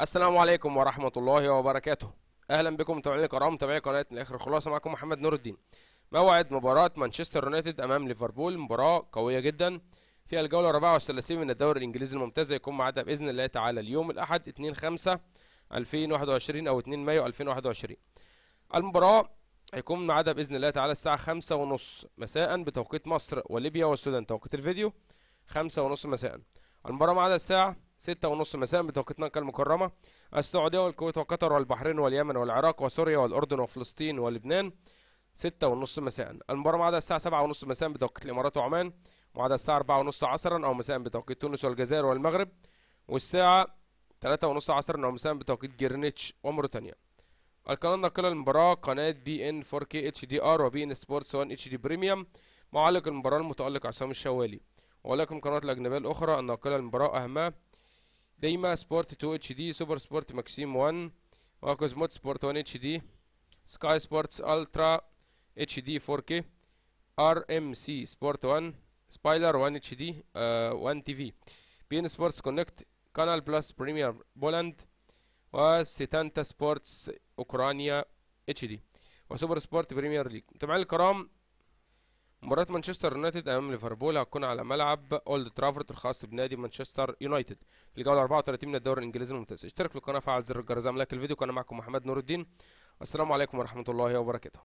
السلام عليكم ورحمة الله وبركاته أهلا بكم متابعينا الكرام متابعي قناة من الآخر خلاصة معكم محمد نور الدين موعد مباراة مانشستر يونايتد أمام ليفربول مباراة قوية جدا فيها الجولة 34 من الدوري الإنجليزي الممتاز هيكون معادها بإذن الله تعالى اليوم الأحد 2 5 2021 أو 2 مايو 2021 المباراة هيكون معادها بإذن الله تعالى الساعة 5:30 مساء بتوقيت مصر وليبيا والسودان توقيت الفيديو 5:30 مساء المباراة ميعادها الساعة ستة ونص مساء بتوقيت مكة المكرمة السعودية والكويت وقطر والبحرين واليمن والعراق وسوريا والأردن وفلسطين ولبنان ستة ونص مساء المباراة معادة الساعة سبعة ونص مساء بتوقيت الإمارات وعمان معادة الساعة أربعة ونص عصرا أو مساء بتوقيت تونس والجزائر والمغرب والساعة تلاتة ونص عصرا أو مساء بتوقيت جرينتش وموريتانيا القناة الناقلة للمباراة قناة بي ان 4 دي آر وبي ان سبورتس 1 دي بريميوم معلق المباراة المتألق عصام الشوالي ولكن قناة الأجنبية الأخرى الناقلة للمباراة أهمها ديما سبورت 2 اتش دي سوبر سبورت ماكسيم 1 واكوزموت سبورت 1 اتش دي سكاي سبورتس الترا اتش دي 4 كي ار ام سي سبورت 1 سبايلر 1 اتش دي 1 تي في بي ان سبورتس كونكت كانال بلس بريمير بولند وستانتا سبورتس اوكرانيا اتش دي وسوبر سبورت بريمير ليج متابعينا الكرام مباراة مانشستر يونايتد أمام ليفربول هتكون على ملعب أولد ترافورد الخاص بنادي مانشستر يونايتد في الجولة 34 من الدوري الإنجليزي الممتاز اشترك في القناة فعل زر الجرس زي لايك الفيديو كان معكم محمد نور الدين السلام عليكم ورحمة الله وبركاته